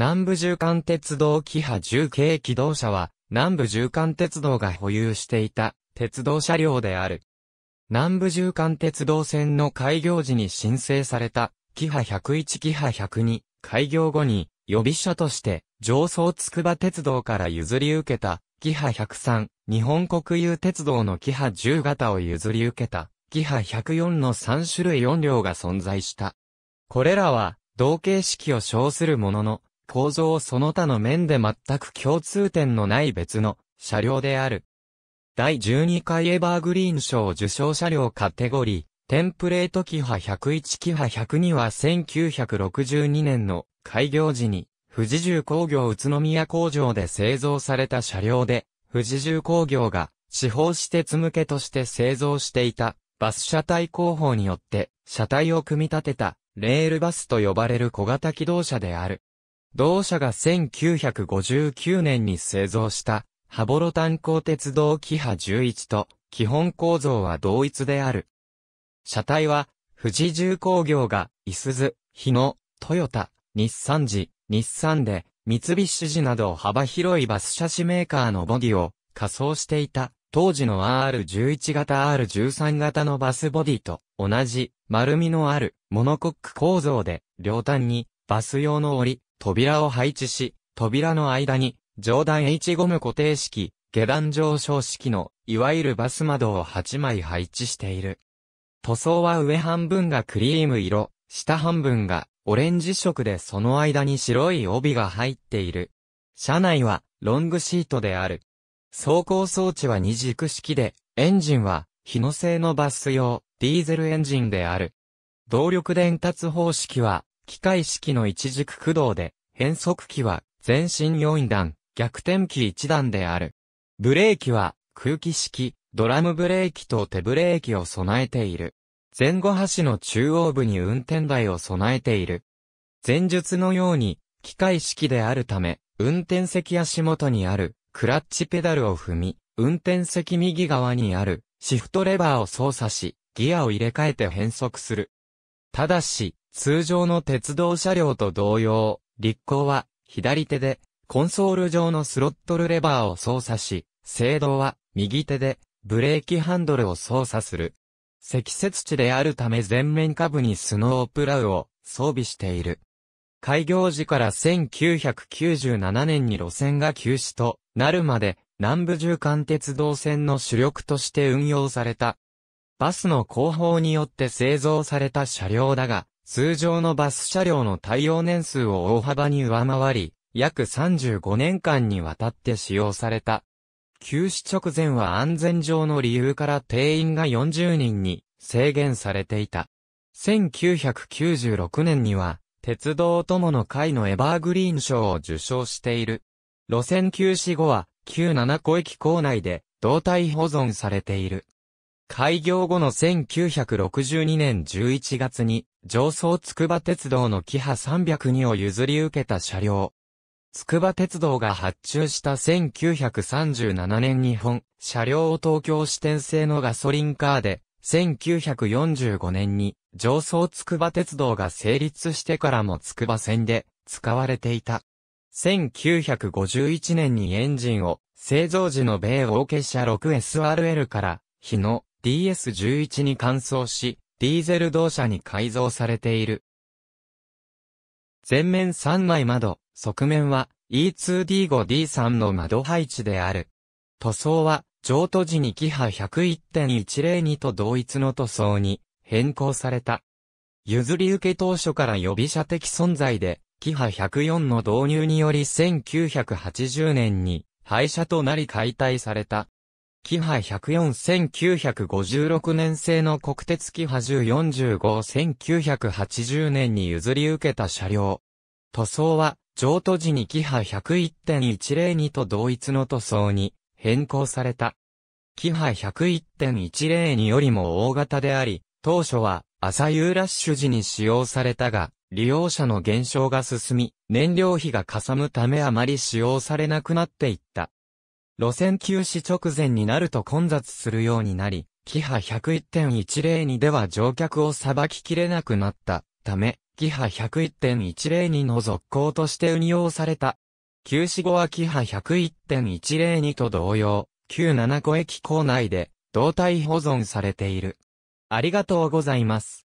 南部縦貫鉄道キハ10系機動車は、南部縦貫鉄道が保有していた鉄道車両である。南部縦貫鉄道線の開業時に申請された、キハ101キハ102、開業後に、予備車として、上層筑波鉄道から譲り受けた、キハ103、日本国有鉄道のキハ10型を譲り受けた、キハ104の3種類4両が存在した。これらは、同型式を称するものの、構造その他の面で全く共通点のない別の車両である。第12回エバーグリーン賞受賞車両カテゴリー、テンプレートキハ101キハ102は1962年の開業時に、富士重工業宇都宮工場で製造された車両で、富士重工業が地方施設向けとして製造していたバス車体工法によって車体を組み立てたレールバスと呼ばれる小型機動車である。同社が1959年に製造した、羽幌炭鉱鉄道キハ11と、基本構造は同一である。車体は、富士重工業が、いすズ、日野、トヨタ、日産時、日産で、三菱時など幅広いバス車種メーカーのボディを仮装していた、当時の R11 型 R13 型のバスボディと同じ丸みのあるモノコック構造で、両端にバス用の檻、扉を配置し、扉の間に、上段 H ゴム固定式、下段上昇式の、いわゆるバス窓を8枚配置している。塗装は上半分がクリーム色、下半分がオレンジ色でその間に白い帯が入っている。車内はロングシートである。走行装置は二軸式で、エンジンは日野製のバス用ディーゼルエンジンである。動力伝達方式は機械式の一軸駆動で、変速機は前進4段、逆転機1段である。ブレーキは空気式、ドラムブレーキと手ブレーキを備えている。前後端の中央部に運転台を備えている。前述のように、機械式であるため、運転席足元にある、クラッチペダルを踏み、運転席右側にある、シフトレバーを操作し、ギアを入れ替えて変速する。ただし、通常の鉄道車両と同様、立行は左手でコンソール上のスロットルレバーを操作し、制動は右手でブレーキハンドルを操作する。積雪地であるため前面下部にスノープラウを装備している。開業時から1997年に路線が休止となるまで南部縦貫鉄道線の主力として運用された。バスの後方によって製造された車両だが、通常のバス車両の耐用年数を大幅に上回り、約35年間にわたって使用された。休止直前は安全上の理由から定員が40人に制限されていた。1996年には、鉄道友の会のエバーグリーン賞を受賞している。路線休止後は、旧七湖駅構内で、胴体保存されている。開業後の1962年11月に、上層筑波鉄道のキハ302を譲り受けた車両。筑波鉄道が発注した1937年日本、車両を東京支店製のガソリンカーで、1945年に上層筑波鉄道が成立してからも筑波線で使われていた。1951年にエンジンを製造時の米オーケシ 6SRL から日野 DS11 に換装し、ディーゼル同車に改造されている。前面3枚窓、側面は E2D5D3 の窓配置である。塗装は、譲渡時にキハ101.102と同一の塗装に変更された。譲り受け当初から予備者的存在で、キハ104の導入により1980年に廃車となり解体された。キハ104-1956年製の国鉄キハ1045-1980年に譲り受けた車両。塗装は、譲渡時にキハ101.102と同一の塗装に変更された。キハ101.102よりも大型であり、当初は朝夕ラッシュ時に使用されたが、利用者の減少が進み、燃料費がかさむためあまり使用されなくなっていった。路線休止直前になると混雑するようになり、キハ101.102では乗客をさばききれなくなったため、キハ101.102の続行として運用された。休止後はキハ101.102と同様、旧7個駅構内で動体保存されている。ありがとうございます。